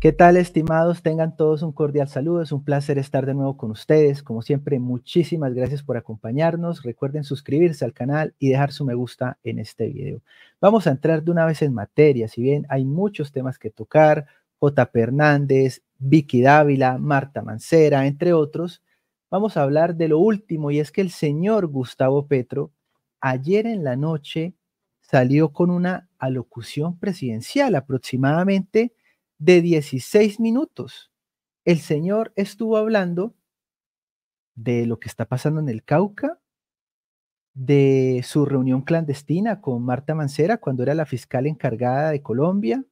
¿Qué tal, estimados? Tengan todos un cordial saludo. Es un placer estar de nuevo con ustedes. Como siempre, muchísimas gracias por acompañarnos. Recuerden suscribirse al canal y dejar su me gusta en este video. Vamos a entrar de una vez en materia. Si bien hay muchos temas que tocar, J. Fernández, Vicky Dávila, Marta Mancera, entre otros, vamos a hablar de lo último y es que el señor Gustavo Petro ayer en la noche salió con una alocución presidencial aproximadamente de 16 minutos. El señor estuvo hablando de lo que está pasando en el Cauca, de su reunión clandestina con Marta Mancera cuando era la fiscal encargada de Colombia,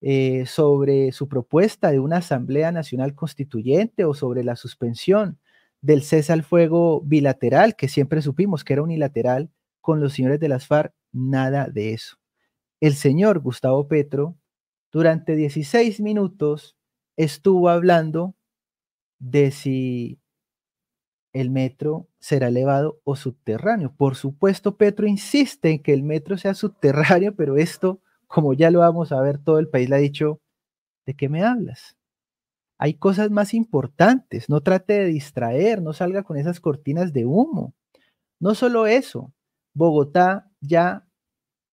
eh, sobre su propuesta de una Asamblea Nacional Constituyente o sobre la suspensión del cese al fuego bilateral, que siempre supimos que era unilateral con los señores de las FARC, nada de eso. El señor Gustavo Petro durante 16 minutos estuvo hablando de si el metro será elevado o subterráneo. Por supuesto, Petro insiste en que el metro sea subterráneo, pero esto, como ya lo vamos a ver, todo el país le ha dicho, ¿de qué me hablas? Hay cosas más importantes, no trate de distraer, no salga con esas cortinas de humo. No solo eso, Bogotá ya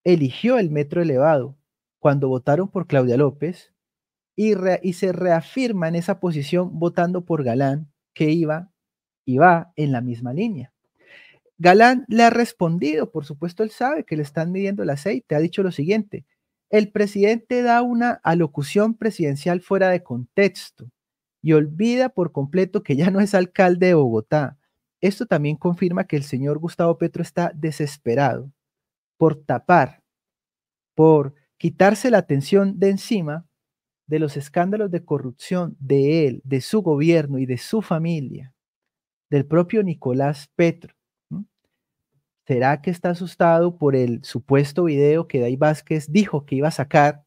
eligió el metro elevado cuando votaron por Claudia López y, se reafirma en esa posición votando por Galán, que iba y va en la misma línea. Galán le ha respondido, por supuesto él sabe que le están midiendo el aceite, ha dicho lo siguiente, el presidente da una alocución presidencial fuera de contexto y olvida por completo que ya no es alcalde de Bogotá, esto también confirma que el señor Gustavo Petro está desesperado por tapar, por quitarse la atención de encima de los escándalos de corrupción de él, de su gobierno y de su familia, del propio Nicolás Petro. ¿Será que está asustado por el supuesto video que Day Vázquez dijo que iba a sacar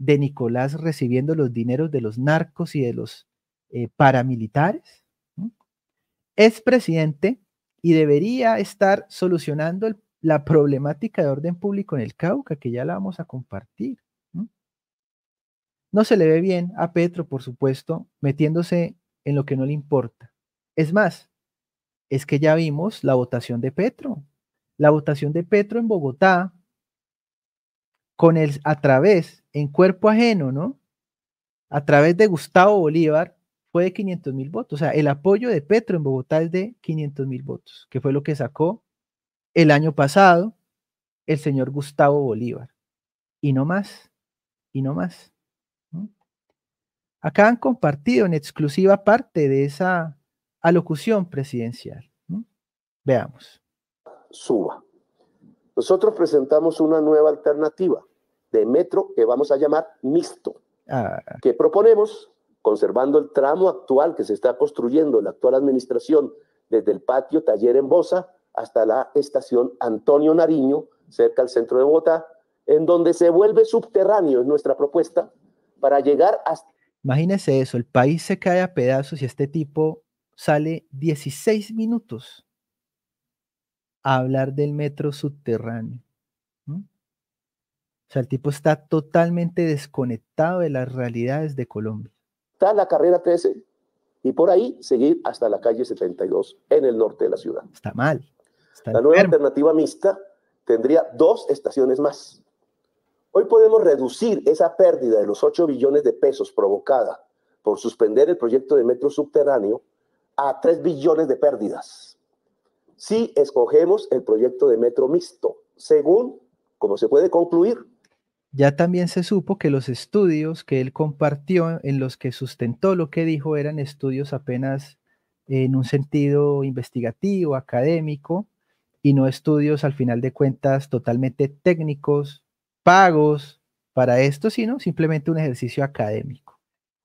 de Nicolás recibiendo los dineros de los narcos y de los eh, paramilitares? es presidente y debería estar solucionando la problemática de orden público en el Cauca, que ya la vamos a compartir. No se le ve bien a Petro, por supuesto, metiéndose en lo que no le importa. Es más, es que ya vimos la votación de Petro. La votación de Petro en Bogotá, con el a través, en cuerpo ajeno, ¿no? A través de Gustavo Bolívar, de 500 mil votos. O sea, el apoyo de Petro en Bogotá es de 500 mil votos, que fue lo que sacó el año pasado el señor Gustavo Bolívar. Y no más, y no más. Acá han compartido en exclusiva parte de esa alocución presidencial. Veamos. Suba. Nosotros presentamos una nueva alternativa de metro que vamos a llamar mixto, ah. que proponemos conservando el tramo actual que se está construyendo, la actual administración, desde el patio Taller en Bosa hasta la estación Antonio Nariño, cerca al centro de Bogotá, en donde se vuelve subterráneo, es nuestra propuesta, para llegar hasta... Imagínese eso, el país se cae a pedazos y este tipo sale 16 minutos a hablar del metro subterráneo. O sea, el tipo está totalmente desconectado de las realidades de Colombia está la carrera 13 y por ahí seguir hasta la calle 72 en el norte de la ciudad. Está mal. la nueva alternativa mixta tendría dos estaciones más. Hoy podemos reducir esa pérdida de los 8 billones de pesos provocada por suspender el proyecto de metro subterráneo a 3 billones de pérdidas. Si escogemos el proyecto de metro mixto, según como se puede concluir ya también se supo que los estudios que él compartió en los que sustentó lo que dijo eran estudios apenas en un sentido investigativo, académico, y no estudios al final de cuentas totalmente técnicos, pagos para esto, sino simplemente un ejercicio académico.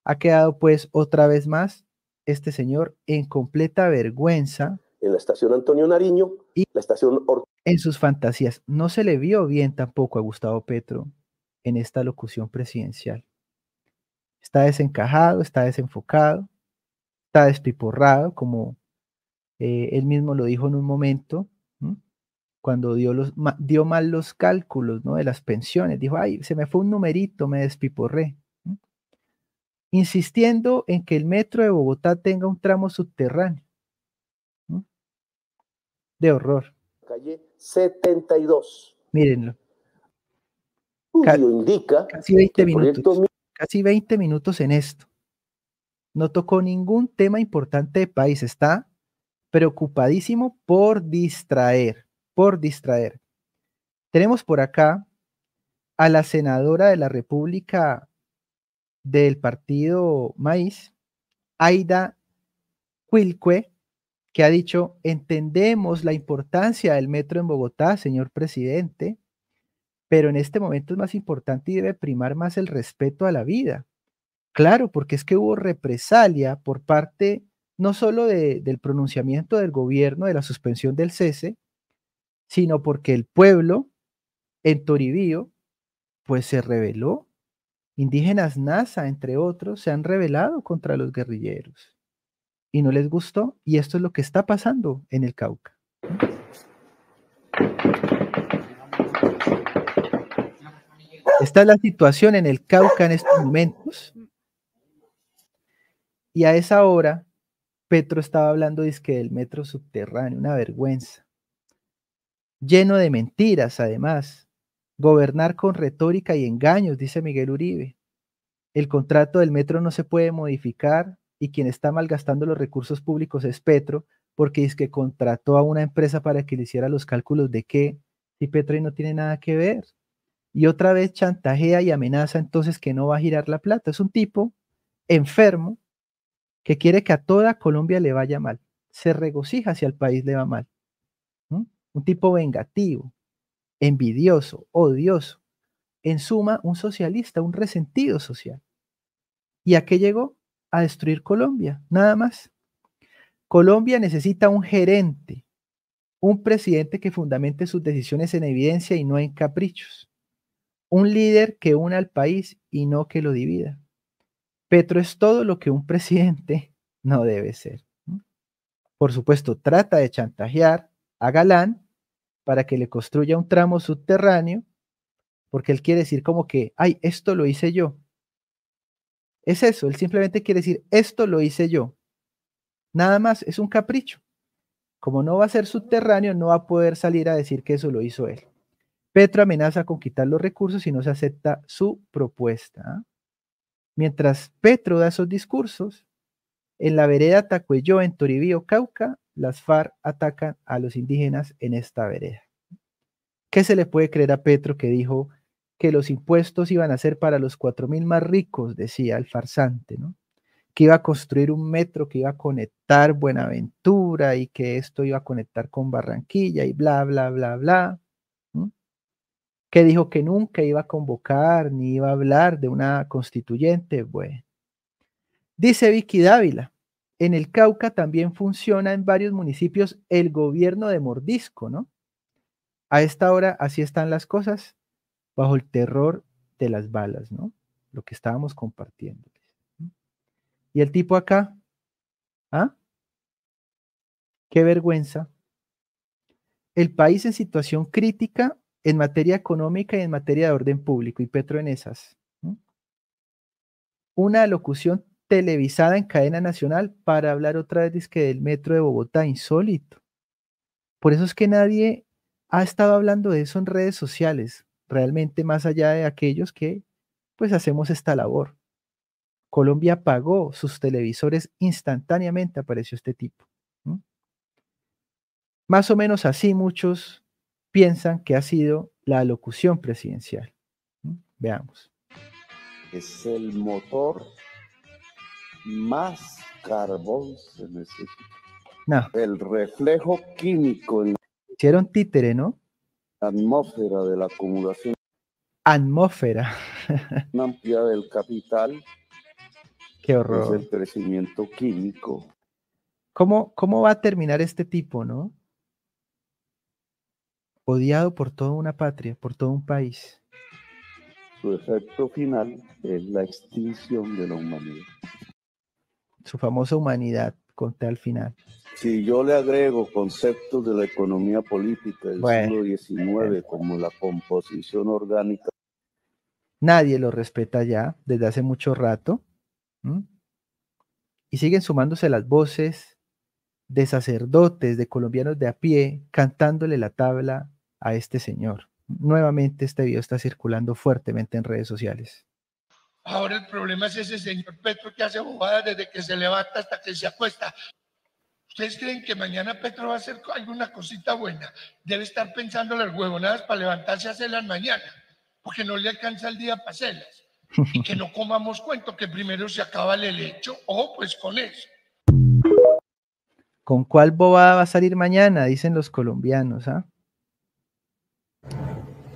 Ha quedado pues otra vez más este señor en completa vergüenza. En la estación Antonio Nariño y la estación En sus fantasías. No se le vio bien tampoco a Gustavo Petro en esta locución presidencial. Está desencajado, está desenfocado, está despiporrado, como eh, él mismo lo dijo en un momento, cuando dio, mal los cálculos de las pensiones. Dijo, ay, se me fue un numerito, me despiporré. Insistiendo en que el metro de Bogotá tenga un tramo subterráneo. De horror. Calle 72. Mírenlo indica casi 20 minutos, en esto. No tocó ningún tema importante de país, está preocupadísimo por distraer, por distraer. Tenemos por acá a la senadora de la República del partido Maíz, Aida Quilque, que ha dicho, entendemos la importancia del metro en Bogotá, señor presidente, pero en este momento es más importante y debe primar más el respeto a la vida. Claro, porque es que hubo represalia por parte no solo del pronunciamiento del gobierno de la suspensión del cese, sino porque el pueblo en Toribío pues se rebeló. Indígenas NASA, entre otros, se han rebelado contra los guerrilleros y no les gustó. Y esto es lo que está pasando en el Cauca. está la situación en el Cauca en estos momentos. Y a esa hora, Petro estaba hablando que del metro subterráneo, una vergüenza. Lleno de mentiras, además. Gobernar con retórica y engaños, dice Miguel Uribe. El contrato del metro no se puede modificar y quien está malgastando los recursos públicos es Petro, porque dice que contrató a una empresa para que le hiciera los cálculos de qué, si Petro no tiene nada que ver y otra vez chantajea y amenaza entonces que no va a girar la plata. Es un tipo enfermo que quiere que a toda Colombia le vaya mal. Se regocija si al país le va mal. Un tipo vengativo, envidioso, odioso. En suma, un socialista, un resentido social. ¿Y a qué llegó? A destruir Colombia, nada más. Colombia necesita un gerente, un presidente que fundamente sus decisiones en evidencia y no en caprichos. Un líder que una al país y no que lo divida. Petro es todo lo que un presidente no debe ser. Por supuesto, trata de chantajear a Galán para que le construya un tramo subterráneo, porque él quiere decir como que, ay, esto lo hice yo. Es eso, él simplemente quiere decir, esto lo hice yo. Nada más, es un capricho. Como no va a ser subterráneo, no va a poder salir a decir que eso lo hizo él. Petro amenaza con quitar los recursos si no se acepta su propuesta. Mientras Petro da esos discursos, en la vereda Tacuelló, en Toribío, Cauca, las FARC atacan a los indígenas en esta vereda. ¿Qué se le puede creer a Petro que dijo que los impuestos iban a ser para los cuatro mil más ricos, decía el farsante, ¿no? que iba a construir un metro que iba a conectar Buenaventura y que esto iba a conectar con Barranquilla y bla, bla, bla, bla que dijo que nunca iba a convocar ni iba a hablar de una constituyente. Bueno. Dice Vicky Dávila, en el Cauca también funciona en varios municipios el gobierno de mordisco, ¿no? A esta hora así están las cosas, bajo el terror de las balas, ¿no? Lo que estábamos compartiendo. Y el tipo acá, ¿ah? Qué vergüenza. El país en situación crítica en materia económica y en materia de orden público, y Petro en esas. Una locución televisada en cadena nacional para hablar otra vez del metro de Bogotá, insólito. Por eso es que nadie ha estado hablando de eso en redes sociales, realmente más allá de aquellos que pues hacemos esta labor. Colombia pagó sus televisores instantáneamente, apareció este tipo. Más o menos así muchos piensan que ha sido la locución presidencial. Veamos. Es el motor más carbón se necesita. No. El reflejo químico Hicieron títere, ¿no? atmósfera de la acumulación. Atmósfera. amplia del capital. Qué horror. el crecimiento químico. ¿Cómo, ¿Cómo va a terminar este tipo, no? odiado por toda una patria, por todo un país. Su efecto final es la extinción de la humanidad. Su famosa humanidad conté al final. Si yo le agrego conceptos de la economía política del siglo XIX eh. como la composición orgánica. Nadie lo respeta ya desde hace mucho rato. Y siguen sumándose las voces de sacerdotes, de colombianos de a pie, cantándole la tabla a este señor. Nuevamente este video está circulando fuertemente en redes sociales. Ahora el problema es ese señor Petro que hace bobadas desde que se levanta hasta que se acuesta. ¿Ustedes creen que mañana Petro va a hacer alguna cosita buena? Debe estar pensando las huevonadas para levantarse a hacerlas mañana, porque no le alcanza el día para hacerlas. Y que no comamos cuento que primero se acaba el helecho. Ojo, pues con eso. ¿Con cuál bobada va a salir mañana? Dicen los colombianos, ¿ah?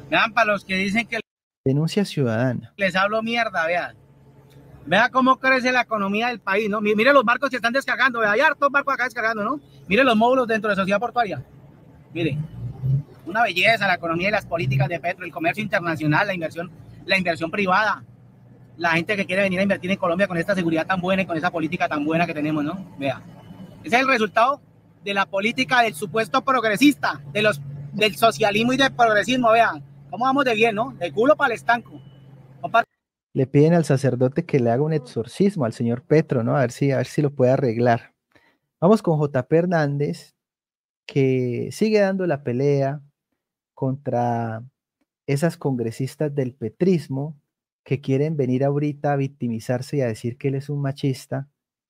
Vean, para los que dicen que... Denuncia ciudadana. Les hablo mierda, vean. Vea cómo crece la economía del país, ¿no? Mire los barcos que están descargando, vea, hay hartos barcos acá descargando, ¿no? Mire los módulos dentro de la sociedad portuaria. Mire, una belleza la economía y las políticas de Petro, el comercio internacional, la inversión, la inversión privada. La gente que quiere venir a invertir en Colombia con esta seguridad tan buena y con esa política tan buena que tenemos, ¿no? Vea. Ese es el resultado de la política del supuesto progresista, de los, del socialismo y del progresismo, vean ¿Cómo vamos de bien, no? De culo para el estanco. Le piden al sacerdote que le haga un exorcismo al señor Petro, ¿no? A ver si, a ver si lo puede arreglar. Vamos con JP Hernández, que sigue dando la pelea contra esas congresistas del petrismo que quieren venir ahorita a victimizarse y a decir que él es un machista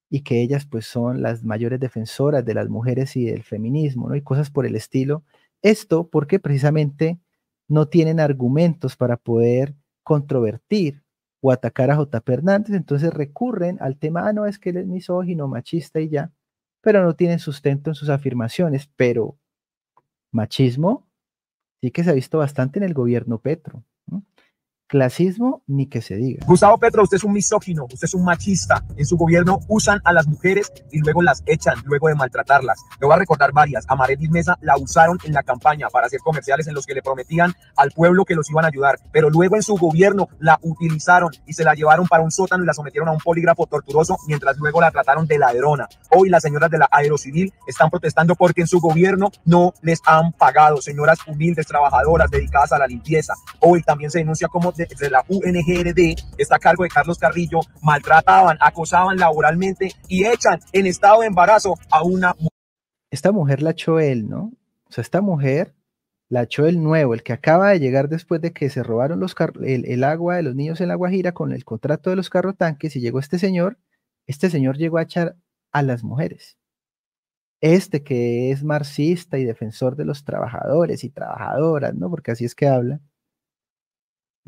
y que ellas pues son las mayores defensoras de las mujeres y del feminismo, ¿no? Y cosas por el estilo. Esto porque precisamente no tienen argumentos para poder controvertir o atacar a J. Fernández, entonces recurren al tema, ah, no, es que él es misógino, machista y ya, pero no tienen sustento en sus afirmaciones, pero machismo sí que se ha visto bastante en el gobierno Petro. Clasismo, ni que se diga. Gustavo Petro, usted es un misógino, usted es un machista. En su gobierno usan a las mujeres y luego las echan, luego de maltratarlas. Le voy a recordar varias. A Maredis Mesa la usaron en la campaña para hacer comerciales en los que le prometían al pueblo que los iban a ayudar, pero luego en su gobierno la utilizaron y se la llevaron para un sótano y la sometieron a un polígrafo torturoso, mientras luego la trataron de ladrona. Hoy las señoras de la Aerocivil están protestando porque en su gobierno no les han pagado. Señoras humildes, trabajadoras, dedicadas a la limpieza. Hoy también se denuncia como de la UNGRD, está a cargo de Carlos Carrillo, maltrataban, acosaban laboralmente y echan en estado de embarazo a una mujer. Esta mujer la echó él, ¿no? O sea, esta mujer la echó el nuevo, el que acaba de llegar después de que se robaron los el, el, agua de los niños en la Guajira con el contrato de los carro tanques y llegó este señor, este señor llegó a echar a las mujeres. Este que es marxista y defensor de los trabajadores y trabajadoras, ¿no? Porque así es que habla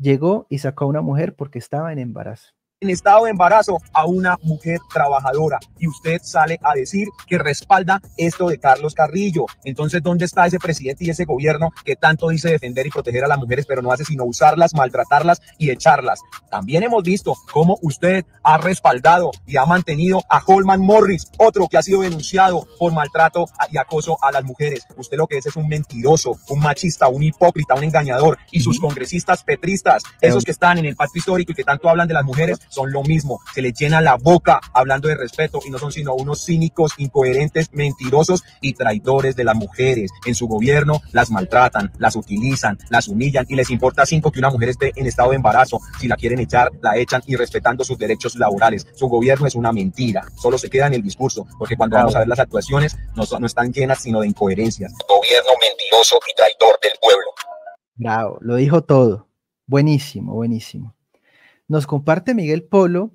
llegó y sacó a una mujer porque estaba en embarazo en estado de embarazo a una mujer trabajadora y usted sale a decir que respalda esto de Carlos Carrillo. Entonces, ¿dónde está ese presidente y ese gobierno que tanto dice defender y proteger a las mujeres, pero no hace sino usarlas, maltratarlas y echarlas? También hemos visto cómo usted ha respaldado y ha mantenido a Holman Morris, otro que ha sido denunciado por maltrato y acoso a las mujeres. Usted lo que es es un mentiroso, un machista, un hipócrita, un engañador y sus congresistas petristas, esos que están en el pacto histórico y que tanto hablan de las mujeres, son lo mismo. Se les llena la boca hablando de respeto y no son sino unos cínicos, incoherentes, mentirosos y traidores de las mujeres. En su gobierno las maltratan, las utilizan, las humillan y les importa cinco que una mujer esté en estado de embarazo. Si la quieren echar, la echan y respetando sus derechos laborales. Su gobierno es una mentira. Solo se queda en el discurso, porque cuando vamos a ver las actuaciones no, no están llenas sino de incoherencias. Gobierno mentiroso y traidor del pueblo. Bravo, lo dijo todo. Buenísimo, buenísimo. Nos comparte Miguel Polo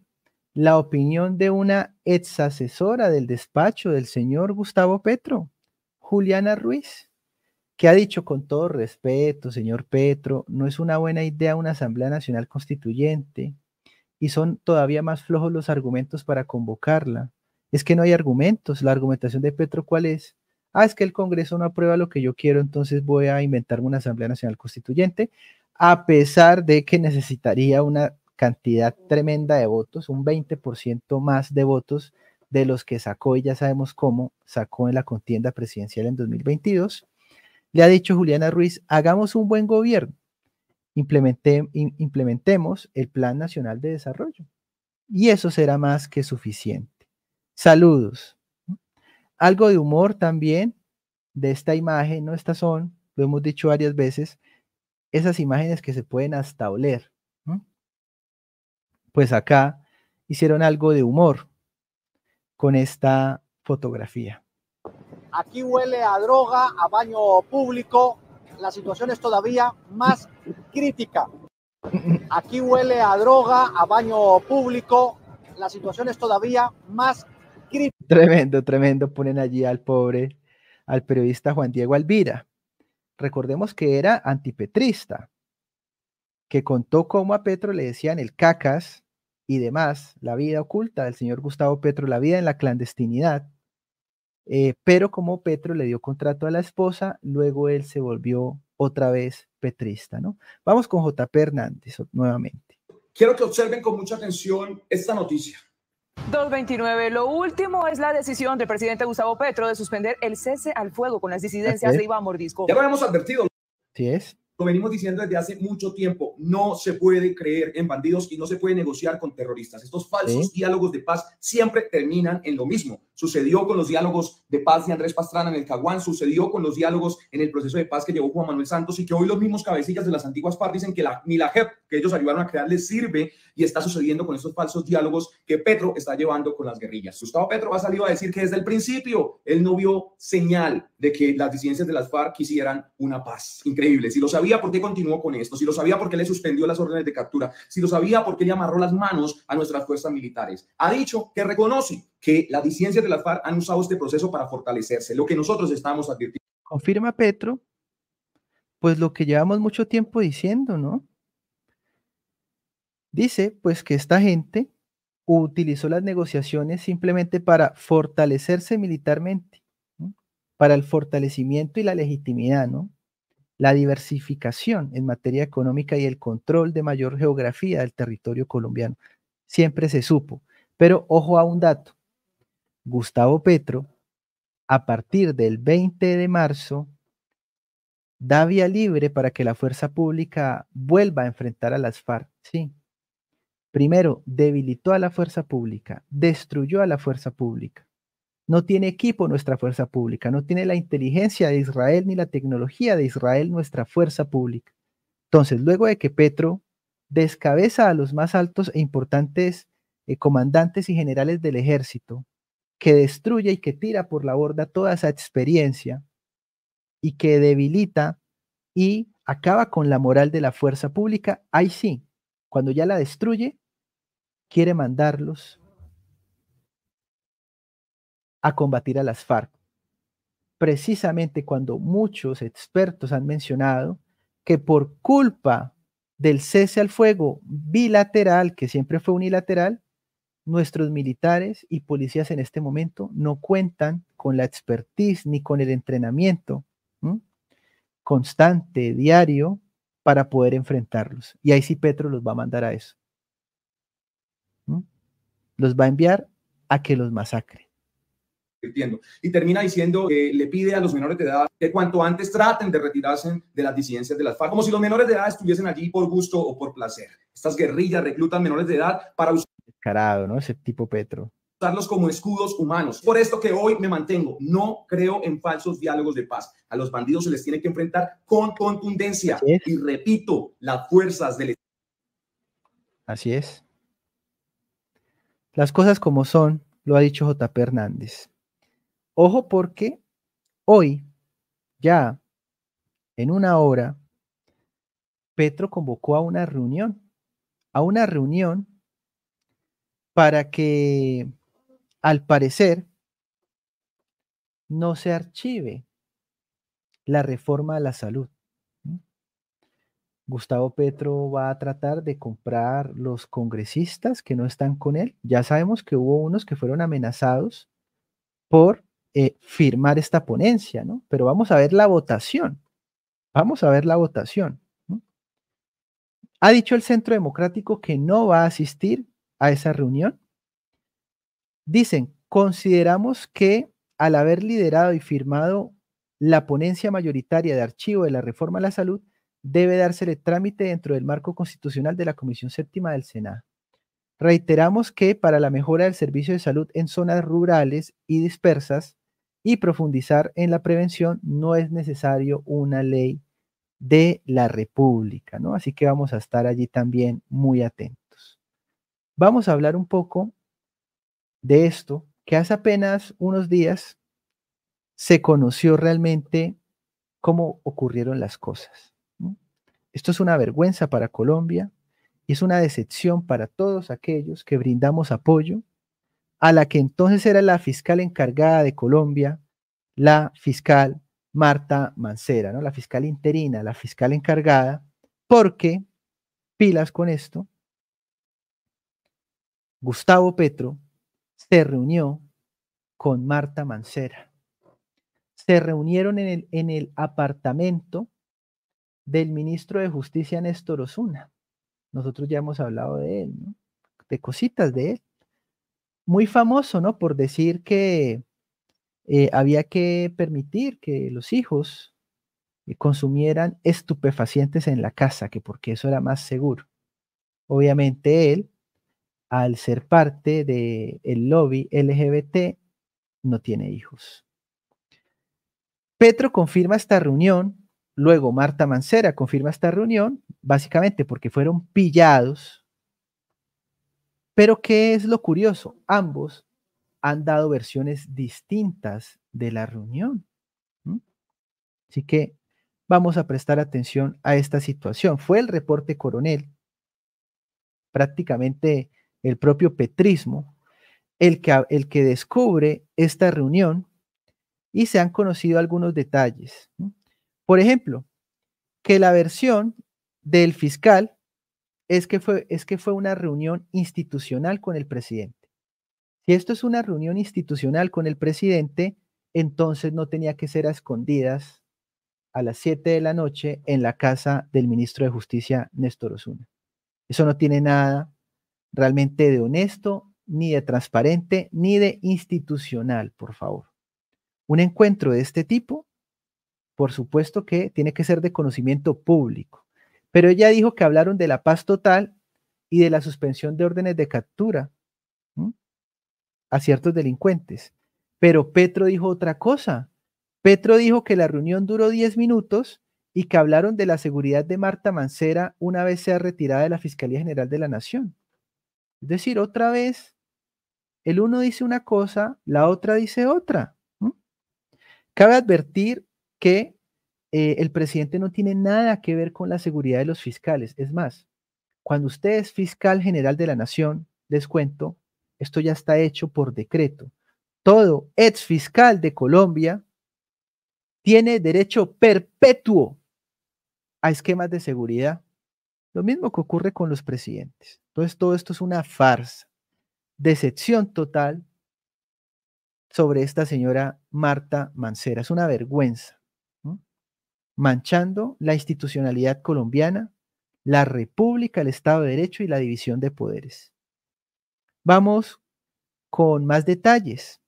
la opinión de una ex asesora del despacho del señor Gustavo Petro, Juliana Ruiz, que ha dicho con todo respeto, señor Petro, no es una buena idea una Asamblea Nacional Constituyente y son todavía más flojos los argumentos para convocarla. Es que no hay argumentos. La argumentación de Petro, ¿cuál es? Ah, es que el Congreso no aprueba lo que yo quiero, entonces voy a inventarme una Asamblea Nacional Constituyente, a pesar de que necesitaría una cantidad tremenda de votos, un 20% más de votos de los que sacó, y ya sabemos cómo, sacó en la contienda presidencial en 2022. Le ha dicho Juliana Ruiz, hagamos un buen gobierno, implemente, implementemos el Plan Nacional de Desarrollo. Y eso será más que suficiente. Saludos. Algo de humor también de esta imagen, ¿no? Estas son, lo hemos dicho varias veces, esas imágenes que se pueden hasta oler pues acá hicieron algo de humor con esta fotografía. Aquí huele a droga, a baño público, la situación es todavía más crítica. Aquí huele a droga, a baño público, la situación es todavía más crítica. Tremendo, tremendo, ponen allí al pobre, al periodista Juan Diego Alvira. Recordemos que era antipetrista, que contó cómo a Petro le decían el cacas, y demás, la vida oculta del señor Gustavo Petro, la vida en la clandestinidad. Eh, pero como Petro le dio contrato a la esposa, luego él se volvió otra vez petrista, ¿no? Vamos con JP Hernández nuevamente. Quiero que observen con mucha atención esta noticia. 229. Lo último es la decisión del presidente Gustavo Petro de suspender el cese al fuego con las disidencias de Iván Mordisco. Ya lo habíamos advertido. Sí es. Lo venimos diciendo desde hace mucho tiempo, no se puede creer en bandidos y no se puede negociar con terroristas. Estos falsos diálogos de paz siempre terminan en lo mismo sucedió con los diálogos de paz de Andrés Pastrana en el Caguán, sucedió con los diálogos en el proceso de paz que llevó Juan Manuel Santos y que hoy los mismos cabecillas de las antiguas FARC dicen que la, ni la JEP que ellos ayudaron a crear les sirve y está sucediendo con estos falsos diálogos que Petro está llevando con las guerrillas. Gustavo Petro ha salido a decir que desde el principio él no vio señal de que las disidencias de las FARC quisieran una paz. Increíble. Si lo sabía, ¿por qué continuó con esto? Si lo sabía, ¿por qué le suspendió las órdenes de captura? Si lo sabía, ¿por qué le amarró las manos a nuestras fuerzas militares? Ha dicho que reconoce que las disidencias de la FARC han usado este proceso para fortalecerse, lo que nosotros estamos advirtiendo. Confirma Petro, pues lo que llevamos mucho tiempo diciendo, ¿no? Dice, pues que esta gente utilizó las negociaciones simplemente para fortalecerse militarmente, para el fortalecimiento y la legitimidad, ¿no? La diversificación en materia económica y el control de mayor geografía del territorio colombiano. Siempre se supo. Pero ojo a un dato. Gustavo Petro, a partir del 20 de marzo, da vía libre para que la fuerza pública vuelva a enfrentar a las FARC. Sí. Primero, debilitó a la fuerza pública, destruyó a la fuerza pública. No tiene equipo nuestra fuerza pública, no tiene la inteligencia de Israel ni la tecnología de Israel nuestra fuerza pública. Entonces, luego de que Petro descabeza a los más altos e importantes eh, comandantes y generales del ejército, que destruye y que tira por la borda toda esa experiencia y que debilita y acaba con la moral de la fuerza pública, ahí sí, cuando ya la destruye, quiere mandarlos a combatir a las FARC. Precisamente cuando muchos expertos han mencionado que por culpa del cese al fuego bilateral, que siempre fue unilateral, nuestros militares y policías en este momento no cuentan con la expertise ni con el entrenamiento constante, diario, para poder enfrentarlos. Y ahí sí Petro los va a mandar a eso. Los va a enviar a que los masacre. Entiendo. Y termina diciendo que eh, le pide a los menores de edad que cuanto antes traten de retirarse de las disidencias de las FARC, como si los menores de edad estuviesen allí por gusto o por placer. Estas guerrillas reclutan menores de edad para usar carado, ¿no? Ese tipo Petro. Usarlos como escudos humanos. Por esto que hoy me mantengo, no creo en falsos diálogos de paz. A los bandidos se les tiene que enfrentar con contundencia. Y repito, las fuerzas del... Así es. Las cosas como son, lo ha dicho JP Hernández. Ojo porque hoy, ya en una hora, Petro convocó a una reunión, a una reunión para que al parecer no se archive la reforma a la salud. Gustavo Petro va a tratar de comprar los congresistas que no están con él. Ya sabemos que hubo unos que fueron amenazados por eh, firmar esta ponencia, ¿no? Pero vamos a ver la votación. Vamos a ver la votación. Ha dicho el Centro Democrático que no va a asistir a esa reunión? Dicen, consideramos que al haber liderado y firmado la ponencia mayoritaria de archivo de la reforma a la salud, debe dársele trámite dentro del marco constitucional de la Comisión Séptima del Senado. Reiteramos que para la mejora del servicio de salud en zonas rurales y dispersas y profundizar en la prevención, no es necesario una ley de la República, ¿no? Así que vamos a estar allí también muy atentos vamos a hablar un poco de esto que hace apenas unos días se conoció realmente cómo ocurrieron las cosas. Esto es una vergüenza para Colombia y es una decepción para todos aquellos que brindamos apoyo a la que entonces era la fiscal encargada de Colombia, la fiscal Marta Mancera, ¿no? la fiscal interina, la fiscal encargada, porque, pilas con esto, Gustavo Petro se reunió con Marta Mancera. Se reunieron en el, en el apartamento del ministro de Justicia Néstor Osuna. Nosotros ya hemos hablado de él, ¿no? de cositas de él. Muy famoso, ¿no? Por decir que eh, había que permitir que los hijos eh, consumieran estupefacientes en la casa, que porque eso era más seguro. Obviamente él al ser parte del el lobby LGBT, no tiene hijos. Petro confirma esta reunión, luego Marta Mancera confirma esta reunión, básicamente porque fueron pillados. Pero ¿qué es lo curioso? Ambos han dado versiones distintas de la reunión. Así que vamos a prestar atención a esta situación. Fue el reporte coronel prácticamente el propio petrismo, el que, el que descubre esta reunión y se han conocido algunos detalles. Por ejemplo, que la versión del fiscal es que fue, es que fue una reunión institucional con el presidente. Si esto es una reunión institucional con el presidente, entonces no tenía que ser a escondidas a las 7 de la noche en la casa del ministro de Justicia, Néstor Osuna. Eso no tiene nada realmente de honesto, ni de transparente, ni de institucional, por favor. Un encuentro de este tipo, por supuesto que tiene que ser de conocimiento público, pero ella dijo que hablaron de la paz total y de la suspensión de órdenes de captura a ciertos delincuentes. Pero Petro dijo otra cosa. Petro dijo que la reunión duró 10 minutos y que hablaron de la seguridad de Marta Mancera una vez sea retirada de la Fiscalía General de la Nación. Es decir, otra vez, el uno dice una cosa, la otra dice otra. Cabe advertir que eh, el presidente no tiene nada que ver con la seguridad de los fiscales. Es más, cuando usted es fiscal general de la nación, les cuento, esto ya está hecho por decreto. Todo ex fiscal de Colombia tiene derecho perpetuo a esquemas de seguridad. Lo mismo que ocurre con los presidentes. Entonces todo esto es una farsa. Decepción total sobre esta señora Marta Mancera. Es una vergüenza. Manchando la institucionalidad colombiana, la República, el Estado de Derecho y la división de poderes. Vamos con más detalles.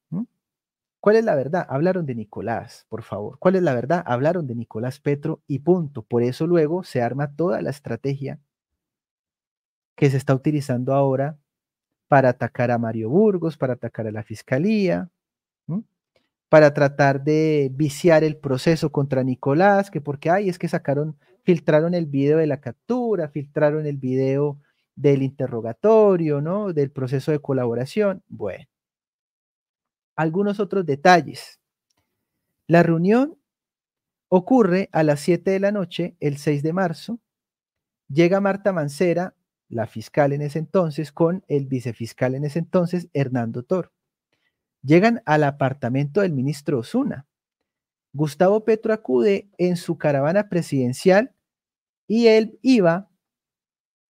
¿Cuál es la verdad? Hablaron de Nicolás, por favor. ¿Cuál es la verdad? Hablaron de Nicolás Petro y punto. Por eso luego se arma toda la estrategia que se está utilizando ahora para atacar a Mario Burgos, para atacar a la fiscalía, para tratar de viciar el proceso contra Nicolás, que porque, ahí es que sacaron, filtraron el video de la captura, filtraron el video del interrogatorio, ¿no? Del proceso de colaboración. Bueno, algunos otros detalles. La reunión ocurre a las 7 de la noche, el 6 de marzo. Llega Marta Mancera la fiscal en ese entonces con el vicefiscal en ese entonces, Hernando Toro Llegan al apartamento del ministro Osuna. Gustavo Petro acude en su caravana presidencial y él iba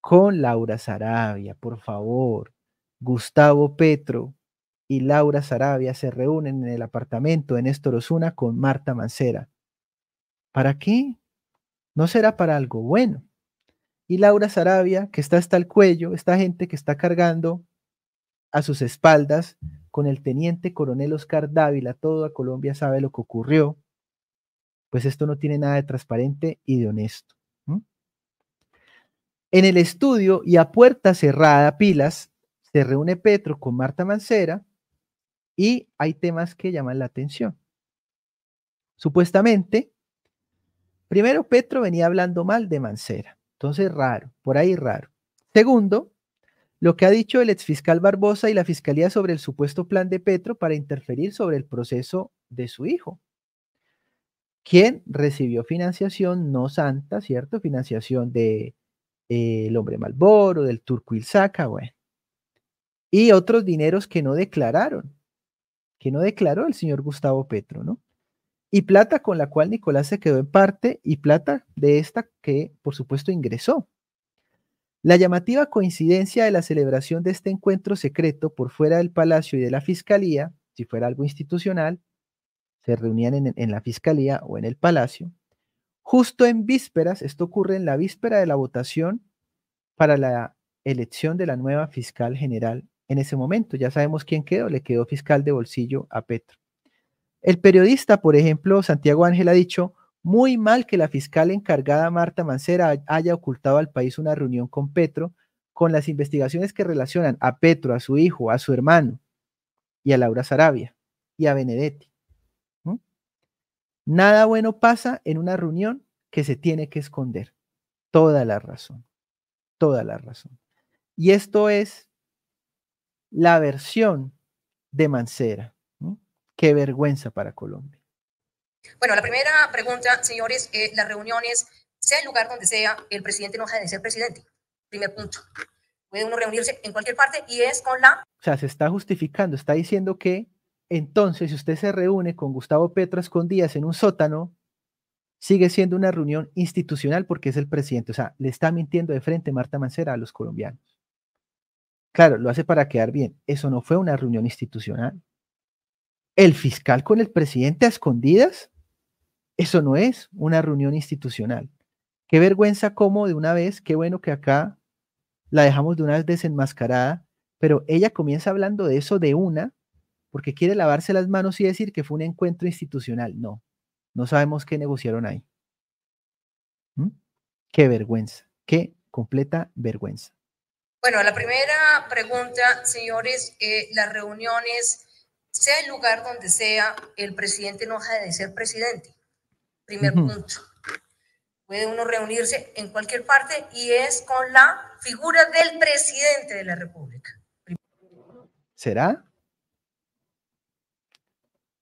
con Laura Sarabia, por favor. Gustavo Petro y Laura Sarabia se reúnen en el apartamento de Néstor Osuna con Marta Mancera. ¿Para qué? No será para algo bueno y Laura Sarabia, que está hasta el cuello, esta gente que está cargando a sus espaldas con el teniente coronel Oscar Dávila, toda Colombia sabe lo que ocurrió, pues esto no tiene nada de transparente y de honesto. En el estudio y a puerta cerrada, pilas, se reúne Petro con Marta Mancera y hay temas que llaman la atención. Supuestamente, primero Petro venía hablando mal de Mancera entonces, raro, por ahí raro. Segundo, lo que ha dicho el exfiscal Barbosa y la fiscalía sobre el supuesto plan de Petro para interferir sobre el proceso de su hijo, quien recibió financiación no santa, ¿cierto? Financiación de eh, el hombre Malboro, del turco Ilzaca, bueno. Y otros dineros que no declararon, que no declaró el señor Gustavo Petro, ¿no? y plata con la cual Nicolás se quedó en parte y plata de esta que, por supuesto, ingresó. La llamativa coincidencia de la celebración de este encuentro secreto por fuera del palacio y de la fiscalía, si fuera algo institucional, se reunían en, la fiscalía o en el palacio, justo en vísperas, esto ocurre en la víspera de la votación para la elección de la nueva fiscal general en ese momento. Ya sabemos quién quedó, le quedó fiscal de bolsillo a Petro. El periodista, por ejemplo, Santiago Ángel ha dicho, muy mal que la fiscal encargada Marta Mancera haya ocultado al país una reunión con Petro, con las investigaciones que relacionan a Petro, a su hijo, a su hermano y a Laura Sarabia y a Benedetti. Nada bueno pasa en una reunión que se tiene que esconder. Toda la razón, toda la razón. Y esto es la versión de Mancera. Qué vergüenza para Colombia. Bueno, la primera pregunta, señores, eh, las reuniones, sea el lugar donde sea, el presidente no deja de ser presidente. Primer punto. Puede uno reunirse en cualquier parte y es con la... O sea, se está justificando, está diciendo que entonces si usted se reúne con Gustavo Petro escondidas en un sótano, sigue siendo una reunión institucional porque es el presidente. O sea, le está mintiendo de frente Marta Mancera a los colombianos. Claro, lo hace para quedar bien. Eso no fue una reunión institucional el fiscal con el presidente a escondidas, eso no es una reunión institucional. Qué vergüenza como de una vez, qué bueno que acá la dejamos de una vez desenmascarada, pero ella comienza hablando de eso de una, porque quiere lavarse las manos y decir que fue un encuentro institucional. No, no sabemos qué negociaron ahí. ¿Mm? Qué vergüenza, qué completa vergüenza. Bueno, la primera pregunta, señores, eh, las reuniones sea el lugar donde sea, el presidente no deja de ser presidente. Primer punto. Puede uno reunirse en cualquier parte y es con la figura del presidente de la República. ¿Será?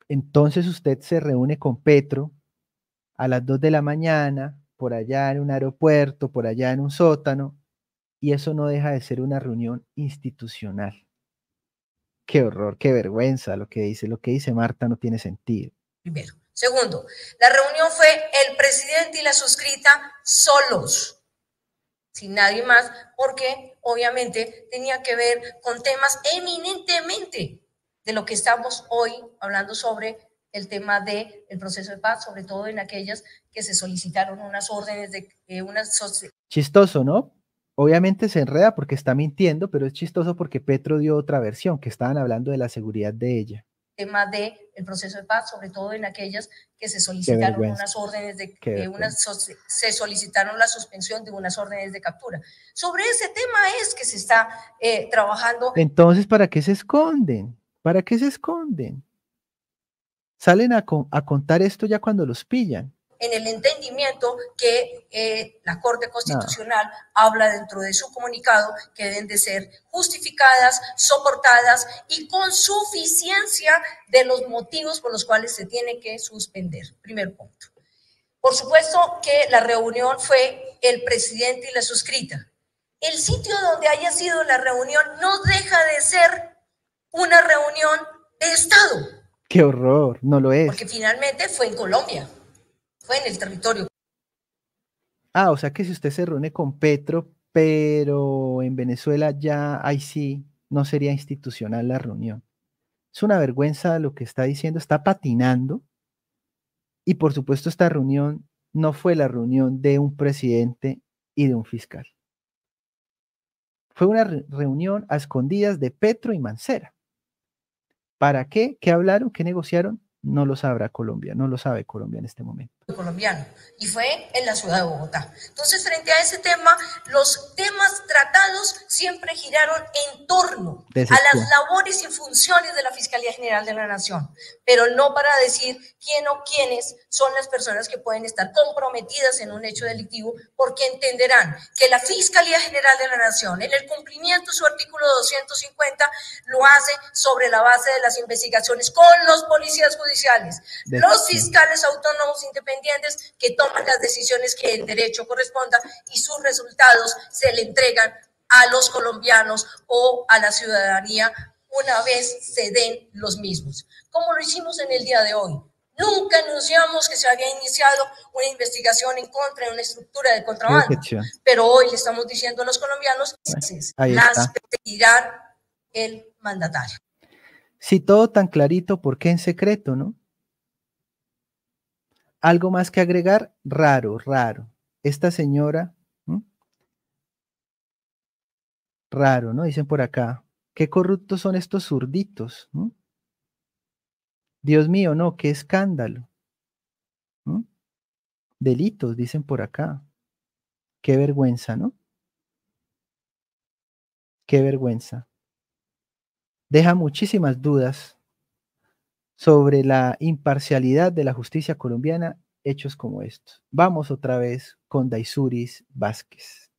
Entonces usted se reúne con Petro a las 2 de la mañana, por allá en un aeropuerto, por allá en un sótano, y eso no deja de ser una reunión institucional. Qué horror, qué vergüenza lo que dice, lo que dice Marta no tiene sentido. Primero. Segundo, la reunión fue el presidente y la suscrita solos, sin nadie más, porque obviamente tenía que ver con temas eminentemente de lo que estamos hoy hablando sobre el tema del el proceso de paz, sobre todo en aquellas que se solicitaron unas órdenes de eh, unas... Chistoso, ¿no? obviamente se enreda porque está mintiendo, pero es chistoso porque Petro dio otra versión, que estaban hablando de la seguridad de ella. Tema del el proceso de paz, sobre todo en aquellas que se solicitaron unas órdenes de, se solicitaron la suspensión de unas órdenes de captura. Sobre ese tema es que se está eh, trabajando. Entonces, ¿para qué se esconden? ¿Para qué se esconden? Salen a contar esto ya cuando los pillan en el entendimiento que eh, la Corte Constitucional habla dentro de su comunicado que deben de ser justificadas, soportadas y con suficiencia de los motivos por los cuales se tiene que suspender. Primer punto. Por supuesto que la reunión fue el presidente y la suscrita. El sitio donde haya sido la reunión no deja de ser una reunión de Estado. Qué horror, no lo es. Porque finalmente fue en Colombia. Fue en el territorio. Ah, o sea que si usted se reúne con Petro, pero en Venezuela ya ahí sí no sería institucional la reunión. Es una vergüenza lo que está diciendo, está patinando. Y por supuesto esta reunión no fue la reunión de un presidente y de un fiscal. Fue una reunión a escondidas de Petro y Mancera. ¿Para qué? ¿Qué hablaron? ¿Qué negociaron? No lo sabrá Colombia, no lo sabe Colombia en este momento colombiano y fue en la ciudad de Bogotá. Entonces, frente a ese tema, los temas tratados siempre giraron en torno a las labores y funciones de la Fiscalía General de la Nación, pero no para decir quién o quiénes son las personas que pueden estar comprometidas en un hecho delictivo, porque entenderán que la Fiscalía General de la Nación, en el cumplimiento de su artículo 250, lo hace sobre la base de las investigaciones con los policías judiciales, los fiscales autónomos independientes, que toman las decisiones que el derecho corresponda y sus resultados se le entregan a los colombianos o a la ciudadanía una vez se den los mismos. Como lo hicimos en el día de hoy. Nunca anunciamos que se había iniciado una investigación en contra de una estructura de contrabando, pero hoy le estamos diciendo a los colombianos que las el mandatario. Si todo tan clarito, ¿por qué en secreto, no? ¿Algo más que agregar? Raro, raro. Esta señora, raro, ¿no? Dicen por acá, qué corruptos son estos zurditos. Dios mío, no, qué escándalo. Delitos, dicen por acá. Qué vergüenza, ¿no? Qué vergüenza. Deja muchísimas dudas sobre la imparcialidad de la justicia colombiana hechos como estos. Vamos otra vez con Daisuris Vázquez.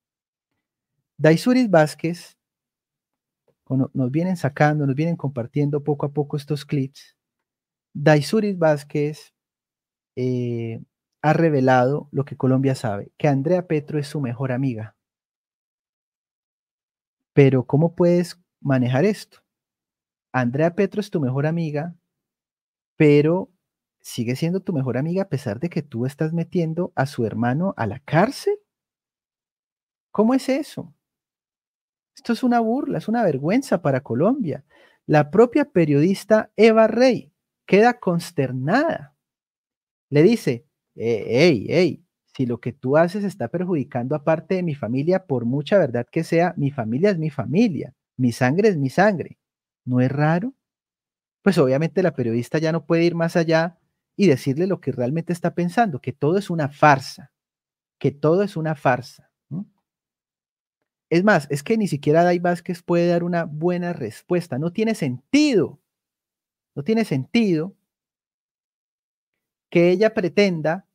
Daisuris Vázquez nos vienen sacando, nos vienen compartiendo poco a poco estos clips. Daisuris Vázquez eh, ha revelado lo que Colombia sabe, que Andrea Petro es su mejor amiga. Pero ¿cómo puedes manejar esto? Andrea Petro es tu mejor amiga, pero sigue siendo tu mejor amiga a pesar de que tú estás metiendo a su hermano a la cárcel. ¿Cómo es eso? Esto es una burla, es una vergüenza para Colombia. La propia periodista Eva Rey queda consternada. Le dice, hey, eh, hey, si lo que tú haces está perjudicando a parte de mi familia, por mucha verdad que sea, mi familia es mi familia, mi sangre es mi sangre. ¿No es raro? pues obviamente la periodista ya no puede ir más allá y decirle lo que realmente está pensando, que todo es una farsa, que todo es una farsa. Es más, es que ni siquiera Day Vázquez puede dar una buena respuesta, no tiene sentido, no tiene sentido que ella pretenda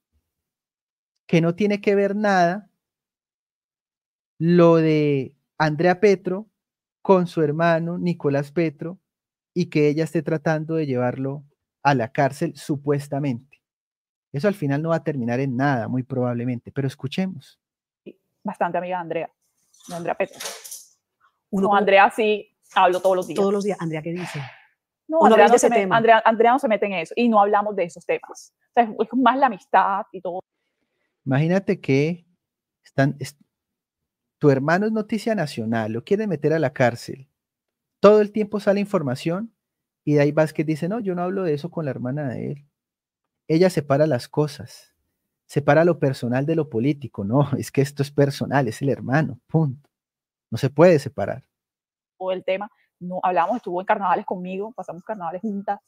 que no tiene que ver nada lo de Andrea Petro con su hermano Nicolás Petro y que ella esté tratando de llevarlo a la cárcel supuestamente. Eso al final no va a terminar en nada, muy probablemente, pero escuchemos. Bastante amiga de Andrea, de Andrea Pérez. Uno Andrea sí hablo todos los días. Todos los días, Andrea, ¿qué dice? No, Andrea no, se Andrea, mete en eso y no hablamos de esos temas. O sea, es más la amistad y todo. Imagínate que están, tu hermano es noticia nacional, lo quiere meter a la cárcel todo el tiempo sale información y de ahí Vázquez dice, no, yo no hablo de eso con la hermana de él. Ella separa las cosas, separa lo personal de lo político. No, es que esto es personal, es el hermano, punto. No se puede separar. O el tema, no hablamos, estuvo en carnavales conmigo, pasamos carnavales juntas,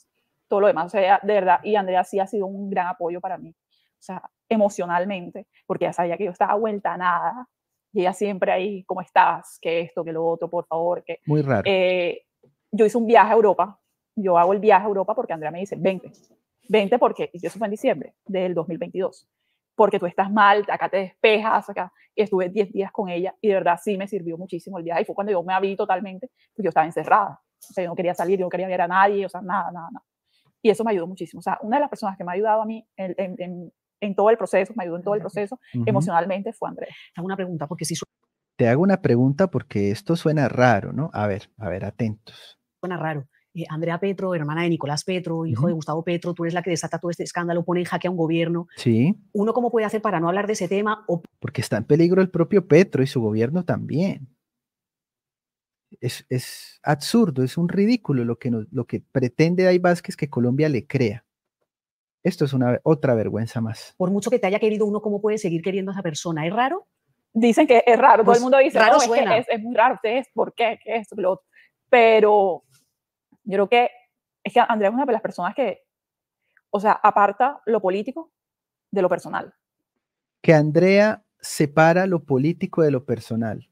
todo lo demás. O sea, de verdad, y Andrea sí ha sido un gran apoyo para mí, o sea, emocionalmente, porque ya sabía que yo estaba vuelta a nada, y ella siempre ahí, ¿cómo estás? Que esto, que lo otro, por favor. Que, Muy raro. Eh, yo hice un viaje a Europa, yo hago el viaje a Europa porque Andrea me dice, vente, vente porque, y eso fue en diciembre del 2022, porque tú estás mal, acá te despejas, acá, y estuve 10 días con ella y de verdad sí me sirvió muchísimo el viaje y fue cuando yo me abrí totalmente, pues yo estaba encerrada, o sea, yo no quería salir, yo no quería ver a nadie, o sea, nada, nada, nada. Y eso me ayudó muchísimo. O sea, una de las personas que me ha ayudado a mí en en todo el proceso, me ayudó en todo el ah, proceso, emocionalmente fue Andrés. una pregunta, porque si... Te hago una pregunta porque esto suena raro, ¿no? A ver, a ver, atentos. Suena raro. Eh, Andrea Petro, hermana de Nicolás Petro, hijo de Gustavo Petro, tú eres la que desata todo este escándalo, pone en jaque a un gobierno. Sí. ¿Uno cómo puede hacer para no hablar de ese tema? Porque está en peligro el propio Petro y su gobierno también. Es, absurdo, es un ridículo lo que, lo que pretende Day Vázquez que Colombia le crea. Esto es una, otra vergüenza más. Por mucho que te haya querido uno, ¿cómo puede seguir queriendo a esa persona? ¿Es raro? Dicen que es raro, todo el pues, mundo dice, raro oh, Es, es, es, muy raro, ¿por qué? ¿Qué es Pero yo creo que es que Andrea es una de las personas que, o sea, aparta lo político de lo personal. Que Andrea separa lo político de lo personal.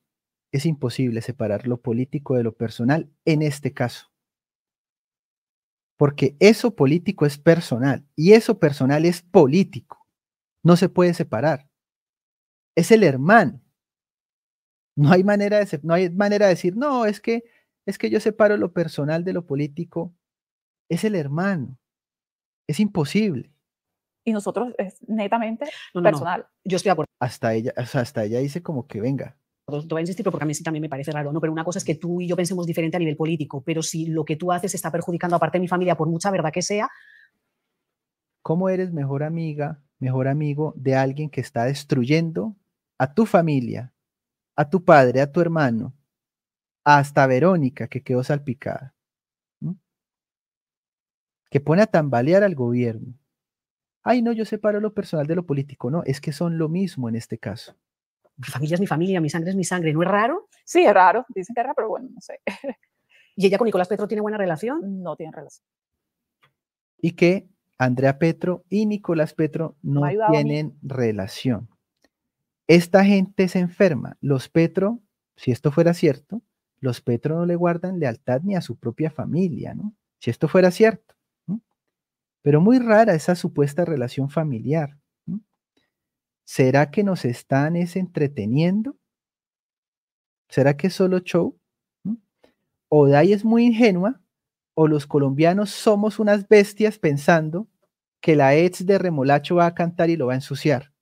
Es imposible separar lo político de lo personal en este caso porque eso político es personal y eso personal es político. No se puede separar. Es el hermano. No hay manera de, no hay manera de decir, no, es que, es que yo separo lo personal de lo político. Es el hermano. Es imposible. Y nosotros es netamente personal. Yo estoy a Hasta ella, hasta ella dice como que venga, voy a insistir, porque a mí sí también me parece raro, ¿no? Pero una cosa es que tú y yo pensemos diferente a nivel político, pero si lo que tú haces está perjudicando aparte de mi familia, por mucha verdad que sea. ¿Cómo eres mejor amiga, mejor amigo de alguien que está destruyendo a tu familia, a tu padre, a tu hermano, hasta Verónica, que quedó salpicada? Que pone a tambalear al gobierno Ay, no, yo separo lo personal de lo político. No, es que son lo mismo en este caso mi familia es mi familia, mi sangre es mi sangre, ¿no es raro? Sí, es raro, dicen que es raro, pero bueno, no sé. ¿Y ella con Nicolás Petro tiene buena relación? No tiene relación. Y que Andrea Petro y Nicolás Petro no tienen relación. Esta gente se enferma. Los Petro, si esto fuera cierto, los Petro no le guardan lealtad ni a su propia familia, ¿no? Si esto fuera cierto. Pero muy rara esa supuesta relación familiar. ¿Será que nos están es entreteniendo? ¿Será que es solo show? ¿Mm? O Dai es muy ingenua, o los colombianos somos unas bestias pensando que la ex de Remolacho va a cantar y lo va a ensuciar.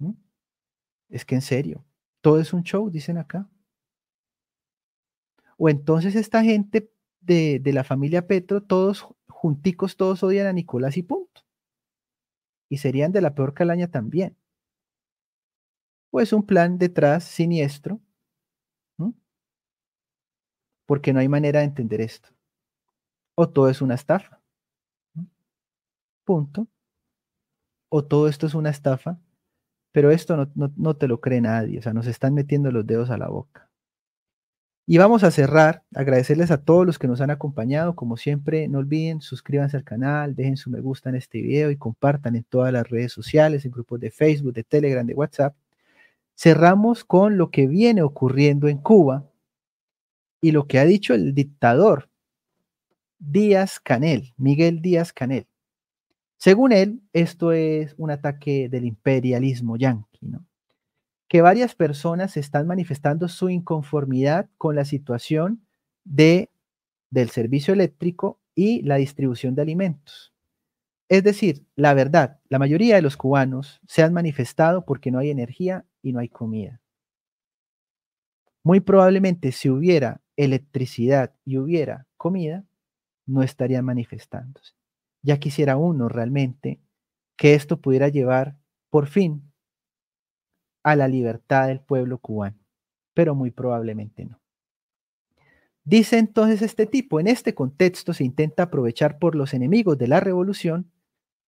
¿Mm? Es que en serio, todo es un show, dicen acá. O entonces esta gente de, de la familia Petro, todos junticos, todos odian a Nicolás y punto y serían de la peor calaña también. Pues un plan detrás siniestro, porque no hay manera de entender esto. O todo es una estafa. Punto. O todo esto es una estafa, pero esto no, no te lo cree nadie, o sea, nos están metiendo los dedos a la boca. Y vamos a cerrar, agradecerles a todos los que nos han acompañado. Como siempre, no olviden, suscríbanse al canal, dejen su me gusta en este video y compartan en todas las redes sociales, en grupos de Facebook, de Telegram, de WhatsApp. Cerramos con lo que viene ocurriendo en Cuba y lo que ha dicho el dictador Díaz Canel, Miguel Díaz Canel. Según él, esto es un ataque del imperialismo yanqui, ¿no? que varias personas están manifestando su inconformidad con la situación de, del servicio eléctrico y la distribución de alimentos. Es decir, la verdad, la mayoría de los cubanos se han manifestado porque no hay energía y no hay comida. Muy probablemente si hubiera electricidad y hubiera comida, no estarían manifestándose. Ya quisiera uno realmente que esto pudiera llevar por fin a la libertad del pueblo cubano, pero muy probablemente no. Dice entonces este tipo, en este contexto se intenta aprovechar por los enemigos de la revolución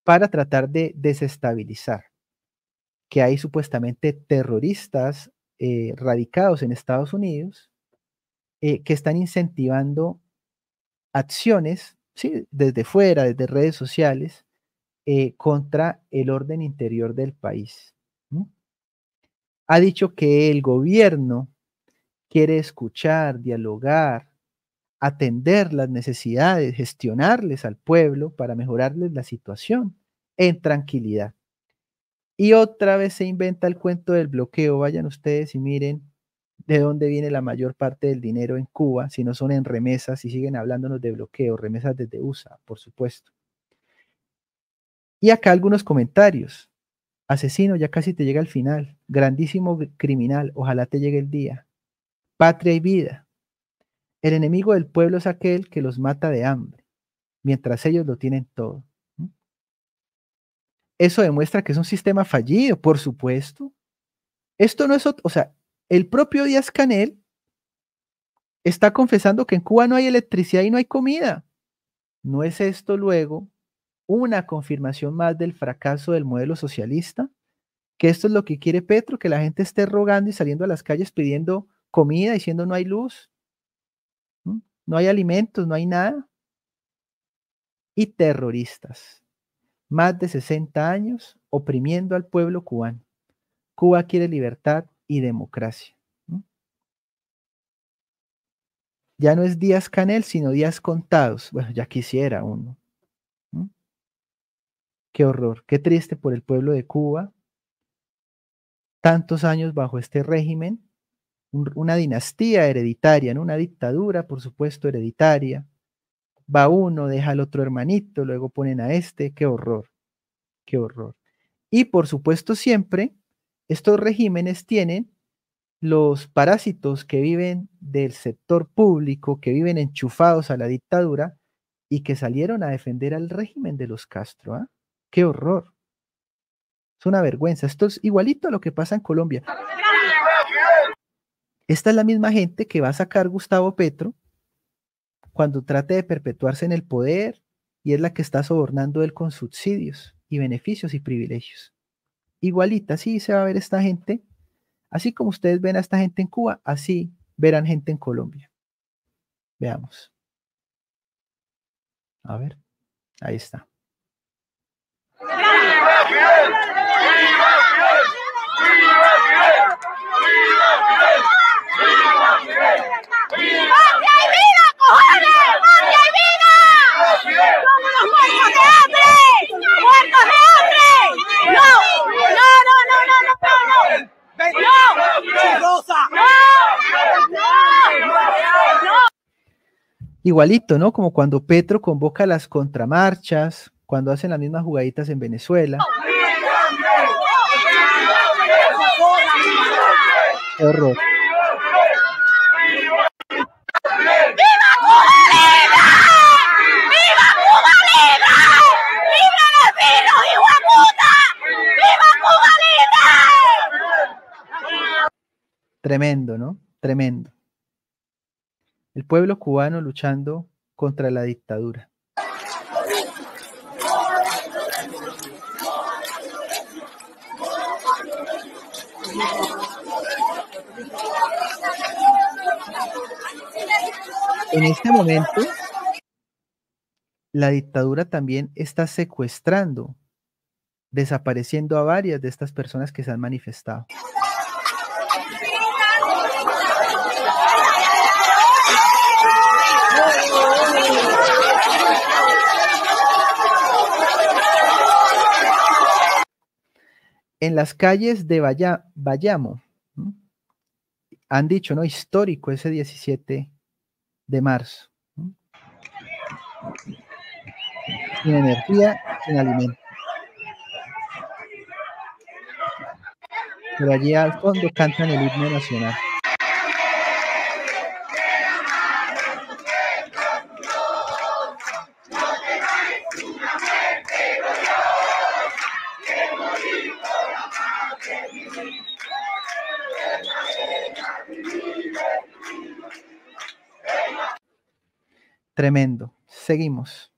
para tratar de desestabilizar, que hay supuestamente terroristas eh, radicados en Estados Unidos eh, que están incentivando acciones desde fuera, desde redes sociales, eh, contra el orden interior del país ha dicho que el gobierno quiere escuchar, dialogar, atender las necesidades, gestionarles al pueblo para mejorarles la situación en tranquilidad. Y otra vez se inventa el cuento del bloqueo. Vayan ustedes y miren de dónde viene la mayor parte del dinero en Cuba, si no son en remesas y siguen hablándonos de bloqueo, remesas desde USA, por supuesto. Y acá algunos comentarios. Asesino, ya casi te llega al final grandísimo criminal, ojalá te llegue el día. Patria y vida. El enemigo del pueblo es aquel que los mata de hambre, mientras ellos lo tienen todo. Eso demuestra que es un sistema fallido, por supuesto. Esto no es, o sea, el propio Díaz Canel está confesando que en Cuba no hay electricidad y no hay comida. ¿No es esto luego una confirmación más del fracaso del modelo socialista? que esto es lo que quiere Petro, que la gente esté rogando y saliendo a las calles pidiendo comida, diciendo no hay luz, no hay alimentos, no hay nada. Y terroristas, más de 60 años oprimiendo al pueblo cubano. Cuba quiere libertad y democracia. Ya no es días canel, sino días contados. Bueno, ya quisiera uno. Qué horror, qué triste por el pueblo de Cuba, tantos años bajo este régimen, una dinastía hereditaria, en una dictadura, por supuesto, hereditaria. Va uno, deja al otro hermanito, luego ponen a este, qué horror, qué horror. Y por supuesto siempre, estos regímenes tienen los parásitos que viven del sector público, que viven enchufados a la dictadura y que salieron a defender al régimen de los Castro. ah ¡Qué horror! Es una vergüenza. Esto es igualito a lo que pasa en Colombia. Esta es la misma gente que va a sacar Gustavo Petro cuando trate de perpetuarse en el poder y es la que está sobornando él con subsidios y beneficios y privilegios. Igualita, así se va a ver esta gente. Así como ustedes ven a esta gente en Cuba, así verán gente en Colombia. Veamos. A ver, ahí está. Igualito, ¿no? Como cuando Petro convoca las contramarchas, cuando hacen las mismas jugaditas en Venezuela. Tremendo, ¿no? Tremendo. El pueblo cubano luchando contra la dictadura. En este momento, la dictadura también está secuestrando, desapareciendo a varias de estas personas que se han manifestado. en las calles de Bayamo. Han dicho, ¿no? Histórico ese 17 de marzo. Sin energía, sin alimento. Pero allí al fondo cantan el himno nacional. Tremendo. Seguimos.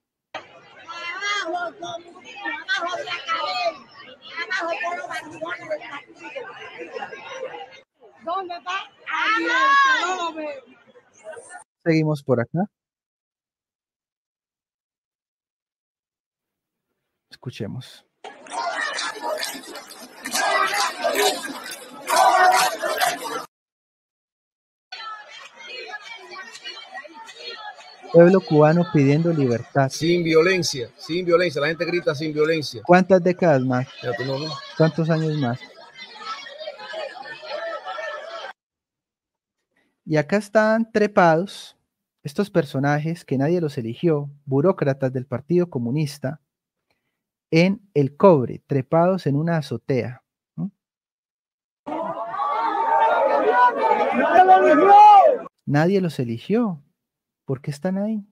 Seguimos por acá. Escuchemos. pueblo cubano pidiendo libertad. Sin violencia, sin violencia. La gente grita sin violencia. ¿Cuántas décadas más? ¿Cuántos años más? Y acá están trepados estos personajes que nadie los eligió, burócratas del Partido Comunista, en el cobre, trepados en una azotea. Nadie los eligió. ¿Por qué están ahí?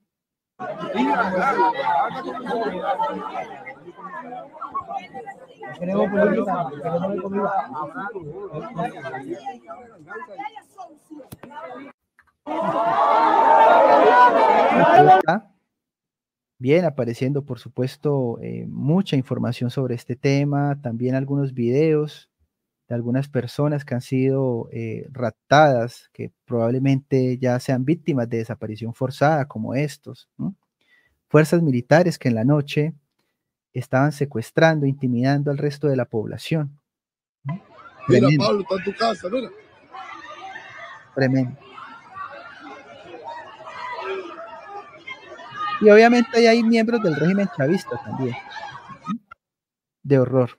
Bien, apareciendo por supuesto eh, mucha información sobre este tema, también algunos videos de algunas personas que han sido eh, raptadas, que probablemente ya sean víctimas de desaparición forzada, como estos. Fuerzas militares que en la noche estaban secuestrando, intimidando al resto de la población. Mira, Pablo, está en tu casa, mira. Tremendo. Y obviamente hay miembros del régimen chavista también, de horror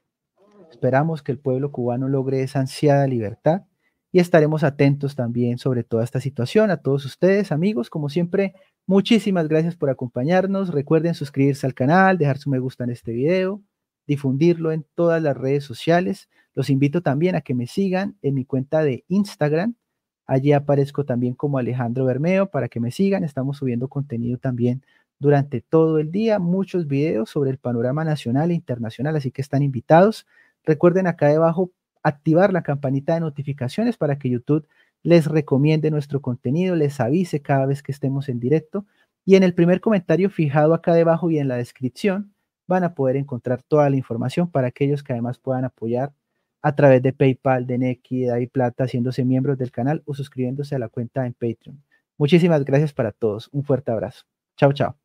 esperamos que el pueblo cubano logre esa ansiada libertad y estaremos atentos también sobre toda esta situación. A todos ustedes, amigos, como siempre, muchísimas gracias por acompañarnos. Recuerden suscribirse al canal, dejar su me gusta en este video, difundirlo en todas las redes sociales. Los invito también a que me sigan en mi cuenta de Instagram. Allí aparezco también como Alejandro Bermeo para que me sigan. Estamos subiendo contenido también durante todo el día, muchos videos sobre el panorama nacional e internacional, así que están invitados. Recuerden acá debajo activar la campanita de notificaciones para que YouTube les recomiende nuestro contenido, les avise cada vez que estemos en directo. Y en el primer comentario fijado acá debajo y en la descripción van a poder encontrar toda la información para aquellos que además puedan apoyar a través de PayPal, de Neki, de Plata, haciéndose miembros del canal o suscribiéndose a la cuenta en Patreon. Muchísimas gracias para todos. Un fuerte abrazo. Chao, chao.